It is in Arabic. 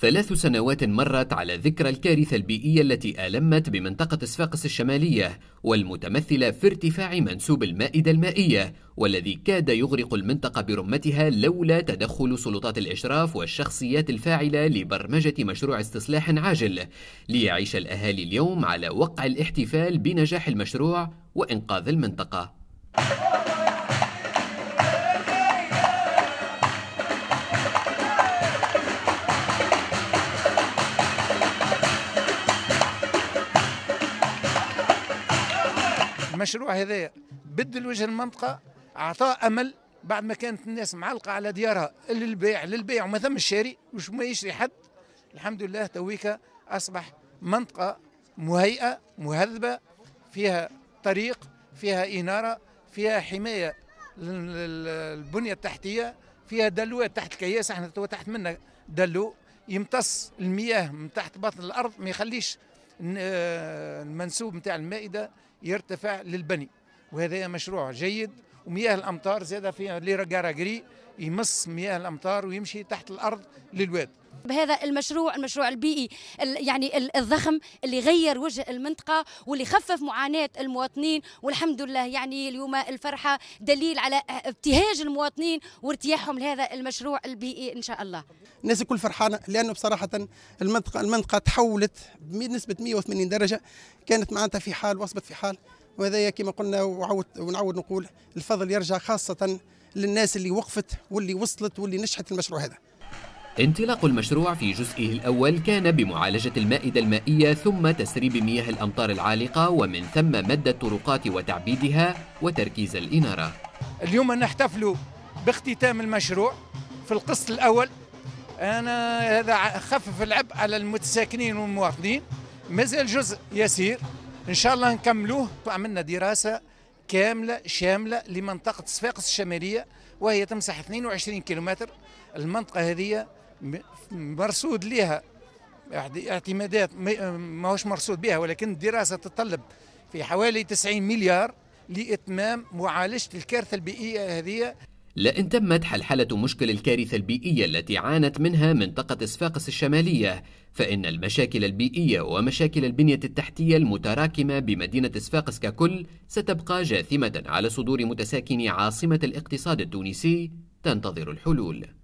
ثلاث سنوات مرت على ذكرى الكارثة البيئية التي ألمت بمنطقة صفاقس الشمالية والمتمثلة في ارتفاع منسوب المائدة المائية والذي كاد يغرق المنطقة برمتها لولا تدخل سلطات الإشراف والشخصيات الفاعلة لبرمجة مشروع استصلاح عاجل ليعيش الأهالي اليوم على وقع الاحتفال بنجاح المشروع وإنقاذ المنطقة مشروع هذا بدل وجه المنطقه اعطاه امل بعد ما كانت الناس معلقه على ديارها للبيع للبيع وما ثم الشاري وش ما يشري حد الحمد لله تويكا اصبح منطقه مهيئه مهذبه فيها طريق فيها اناره فيها حمايه للبنيه التحتيه فيها دلوات تحت الكياس احنا تحت منا دلو يمتص المياه من تحت بطن الارض ما يخليش آه، المنسوب نتاع المائده يرتفع للبني وهذا مشروع جيد ومياه الامطار زاد فيها لي جراجري يمص مياه الامطار ويمشي تحت الارض للواد بهذا المشروع المشروع البيئي يعني الضخم اللي غير وجه المنطقة واللي خفف معاناة المواطنين والحمد لله يعني اليوم الفرحة دليل على اه اه ابتهاج المواطنين وارتياحهم لهذا المشروع البيئي إن شاء الله الناس الكل فرحانة لأنه بصراحة المنطقة المنطقة تحولت بنسبة 180 درجة كانت معناتها في حال وصبت في حال وهذا كما قلنا وعود ونعود نقول الفضل يرجع خاصة للناس اللي وقفت واللي وصلت واللي نجحت المشروع هذا انطلاق المشروع في جزئه الأول كان بمعالجة المائدة المائية ثم تسريب مياه الأمطار العالقة ومن ثم مد الطرقات وتعبيدها وتركيز الإنارة اليوم نحتفل باختتام المشروع في القسط الأول أنا هذا خفف العبء على المتساكنين والمواطنين مازال جزء يسير ان شاء الله نكملوه عملنا دراسه كامله شامله لمنطقه صفاقس الشماليه وهي تمسح 22 كيلومتر المنطقه هذه مرصود لها اعتمادات ماهوش مرصود بها ولكن الدراسه تتطلب في حوالي 90 مليار لاتمام معالجه الكارثه البيئيه هذه لئن تمت حلحلة مشكل الكارثة البيئية التي عانت منها منطقة صفاقس الشمالية فإن المشاكل البيئية ومشاكل البنية التحتية المتراكمة بمدينة صفاقس ككل ستبقى جاثمة على صدور متساكني عاصمة الاقتصاد التونسي تنتظر الحلول